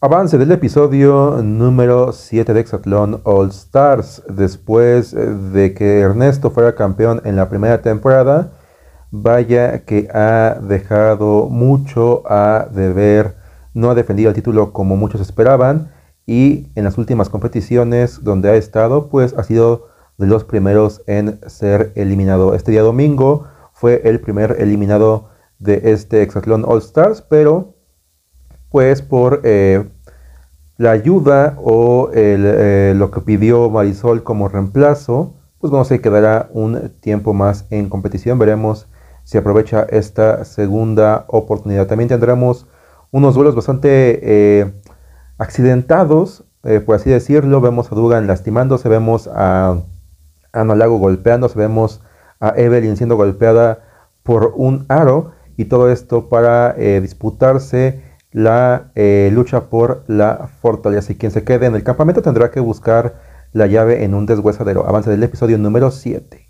Avance del episodio número 7 de Exatlón All Stars. Después eh, de que Ernesto fuera campeón en la primera temporada, vaya que ha dejado mucho a deber. No ha defendido el título como muchos esperaban. Y en las últimas competiciones donde ha estado, pues ha sido de los primeros en ser eliminado. Este día domingo fue el primer eliminado de este Hexatlón All Stars, pero pues por eh, la ayuda o eh, lo que pidió Marisol como reemplazo, pues bueno, se quedará un tiempo más en competición. Veremos si aprovecha esta segunda oportunidad. También tendremos unos duelos bastante eh, accidentados, por así decirlo. Vemos a Dugan se vemos a Ana Lago golpeándose, vemos a Evelyn siendo golpeada por un aro y todo esto para disputarse la eh, lucha por la fortaleza. Y quien se quede en el campamento tendrá que buscar la llave en un deshuesadero. Avance del episodio número 7.